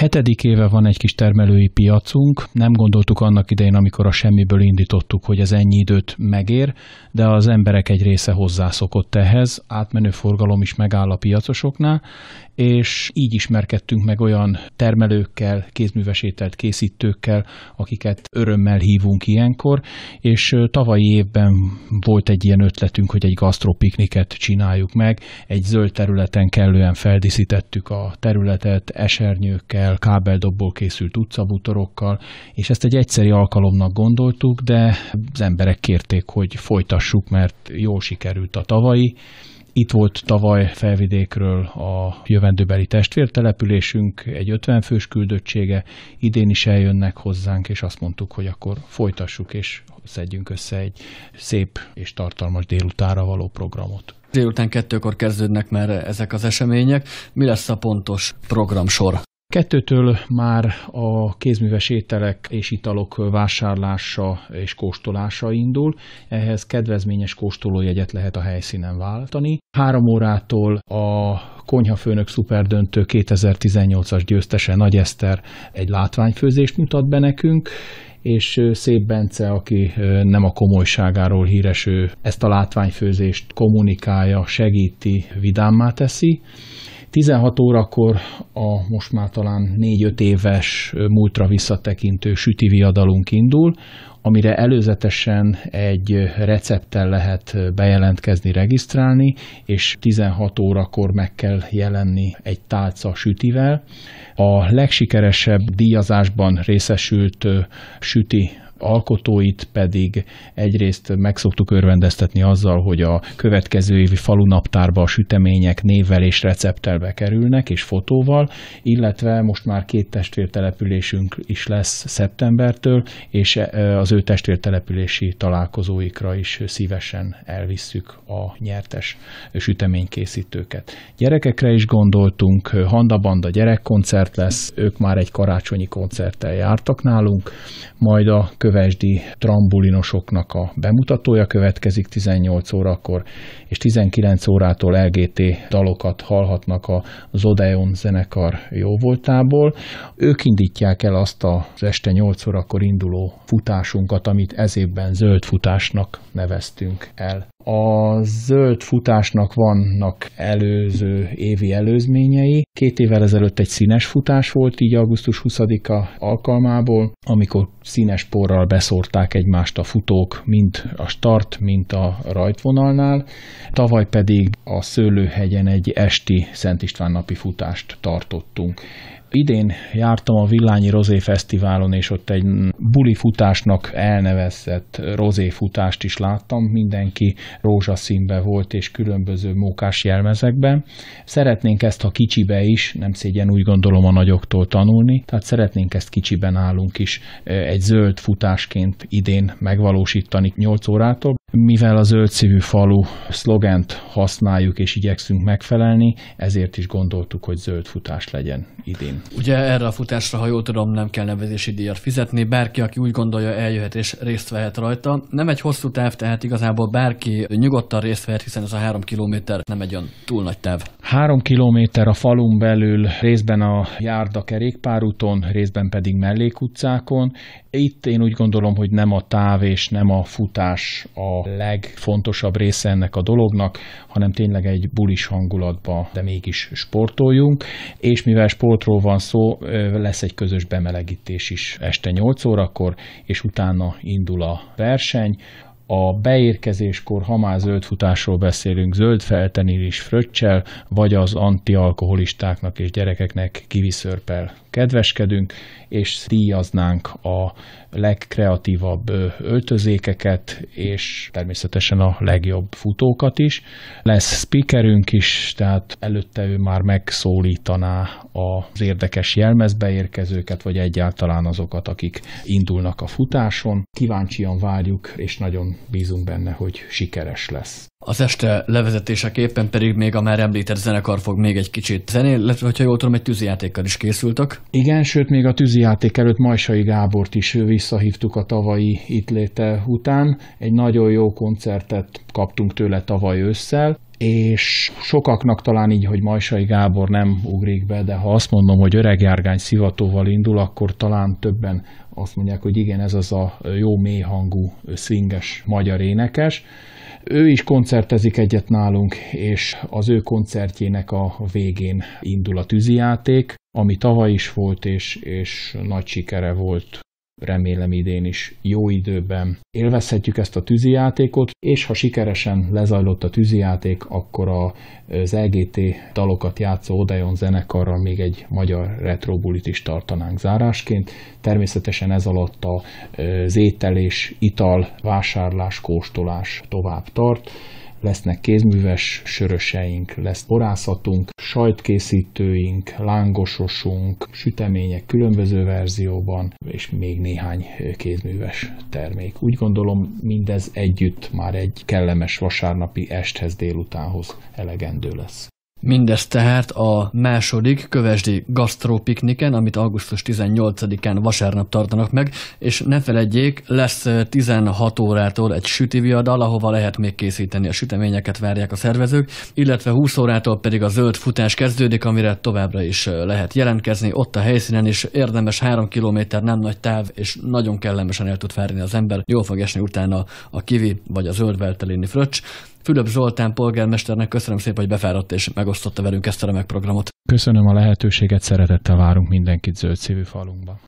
Hetedik éve van egy kis termelői piacunk. Nem gondoltuk annak idején, amikor a semmiből indítottuk, hogy ez ennyi időt megér, de az emberek egy része hozzászokott ehhez, átmenő forgalom is megáll a piacosoknál, és így ismerkedtünk meg olyan termelőkkel, kézművesételt készítőkkel, akiket örömmel hívunk ilyenkor, és tavalyi évben volt egy ilyen ötletünk, hogy egy gasztropikniket csináljuk meg, egy zöld területen kellően feldíszítettük a területet esernyőkkel, kábelekkel, kábeldobból készült utcabútorokkal, és ezt egy egyszeri alkalomnak gondoltuk, de az emberek kérték, hogy folytassuk, mert jól sikerült a tavalyi, itt volt tavaly felvidékről a jövendőbeli testvértelepülésünk, egy 50 fős küldöttsége, idén is eljönnek hozzánk, és azt mondtuk, hogy akkor folytassuk, és szedjünk össze egy szép és tartalmas délutára való programot. Délután kettőkor kezdődnek már ezek az események. Mi lesz a pontos programsor? Kettőtől már a kézműves ételek és italok vásárlása és kóstolása indul, ehhez kedvezményes kóstolójegyet lehet a helyszínen váltani. Három órától a konyhafőnök szuperdöntő 2018-as győztese Nagy Eszter egy látványfőzést mutat be nekünk, és Szép Bence, aki nem a komolyságáról híres, ő ezt a látványfőzést kommunikálja, segíti, vidámmá teszi 16 órakor a most már talán 4-5 éves múltra visszatekintő süti viadalunk indul, amire előzetesen egy recepttel lehet bejelentkezni, regisztrálni, és 16 órakor meg kell jelenni egy tálca sütivel. A legsikeresebb díjazásban részesült süti alkotóit pedig egyrészt meg szoktuk örvendeztetni azzal, hogy a következő évi falunaptárba a sütemények névvel és recepttel bekerülnek, és fotóval, illetve most már két testvértelepülésünk is lesz szeptembertől, és e, az ő testvértelepülési találkozóikra is szívesen elvisszük a nyertes süteménykészítőket. Gyerekekre is gondoltunk, Handa Banda gyerekkoncert lesz, ők már egy karácsonyi koncerttel jártak nálunk, majd a kö kövesdi trambulinosoknak a bemutatója következik 18 órakor, és 19 órától LGT dalokat hallhatnak a Zodeon zenekar jóvoltából. Ők indítják el azt az este 8 órakor induló futásunkat, amit ez évben zöld futásnak neveztünk el. A zöld futásnak vannak előző évi előzményei. Két évvel ezelőtt egy színes futás volt, így augusztus 20-a alkalmából, amikor színes porral beszórták egymást a futók, mint a start, mint a rajtvonalnál. Tavaly pedig a Szőlőhegyen egy esti Szent István napi futást tartottunk. Idén jártam a Villányi Rozé Fesztiválon, és ott egy buli futásnak elnevezett rozé futást is láttam. Mindenki rózsaszínbe volt, és különböző mókás jelmezekben. Szeretnénk ezt, ha kicsibe is, nem szégyen úgy gondolom a nagyoktól tanulni, tehát szeretnénk ezt kicsiben állunk is egy zöld futásként idén megvalósítani 8 órától. Mivel a zöld szívű falu szlogent használjuk és igyekszünk megfelelni, ezért is gondoltuk, hogy zöld futás legyen idén. Ugye erre a futásra, ha jól tudom, nem kell nevezési díjat fizetni, bárki, aki úgy gondolja, eljöhet és részt vehet rajta. Nem egy hosszú táv, tehát igazából bárki nyugodtan részt vehet, hiszen ez a három kilométer nem egy olyan túl nagy táv. Három kilométer a falun belül részben a járda kerékpárúton, részben pedig mellékutcákon. Itt én úgy gondolom, hogy nem a táv és nem a futás a legfontosabb része ennek a dolognak, hanem tényleg egy bulis hangulatba, de mégis sportoljunk. És mivel sportról van szó, lesz egy közös bemelegítés is este 8 órakor, és utána indul a verseny a beérkezéskor, ha már zöld futásról beszélünk, zöld feltenél is fröccsel, vagy az antialkoholistáknak és gyerekeknek kiviszörpel kedveskedünk, és díjaznánk a legkreatívabb öltözékeket, és természetesen a legjobb futókat is. Lesz speakerünk is, tehát előtte ő már megszólítaná az érdekes jelmezbeérkezőket, vagy egyáltalán azokat, akik indulnak a futáson. Kíváncsian várjuk, és nagyon bízunk benne, hogy sikeres lesz. Az este levezetéseképpen pedig még a már említett zenekar fog még egy kicsit zenél, illetve, ha jól tudom, egy tűzijátékkal is készültek. Igen, sőt, még a tűzijáték előtt Majsai Gábort is visszahívtuk a tavalyi itt léte után. Egy nagyon jó koncertet kaptunk tőle tavaly ősszel, és sokaknak talán így, hogy Majsai Gábor nem ugrik be, de ha azt mondom, hogy öreg járgány szivatóval indul, akkor talán többen azt mondják, hogy igen, ez az a jó mélyhangú, szinges magyar énekes. Ő is koncertezik egyet nálunk, és az ő koncertjének a végén indul a tűzijáték, ami tavaly is volt, és, és nagy sikere volt remélem idén is jó időben élvezhetjük ezt a tűzijátékot, és ha sikeresen lezajlott a tűzijáték, akkor az LGT dalokat játszó Odeon zenekarral még egy magyar retrobulit is tartanánk zárásként. Természetesen ez alatt az ételés, ital, vásárlás, kóstolás tovább tart lesznek kézműves söröseink, lesz borászatunk, sajtkészítőink, lángososunk, sütemények különböző verzióban, és még néhány kézműves termék. Úgy gondolom, mindez együtt már egy kellemes vasárnapi esthez délutánhoz elegendő lesz. Mindez tehát a második kövesdi gasztrópikniken, amit augusztus 18-án vasárnap tartanak meg, és ne feledjék, lesz 16 órától egy süti viadal, ahova lehet még készíteni a süteményeket, várják a szervezők, illetve 20 órától pedig a zöld futás kezdődik, amire továbbra is lehet jelentkezni. Ott a helyszínen is érdemes 3 km nem nagy táv, és nagyon kellemesen el tud várni az ember, jól fog esni utána a kivi vagy a zöld veltelini fröccs. Fülöp Zoltán polgármesternek köszönöm szépen, hogy befáradt és megosztotta velünk ezt a remek programot. Köszönöm a lehetőséget, szeretettel várunk mindenkit zöld szívű falunkba.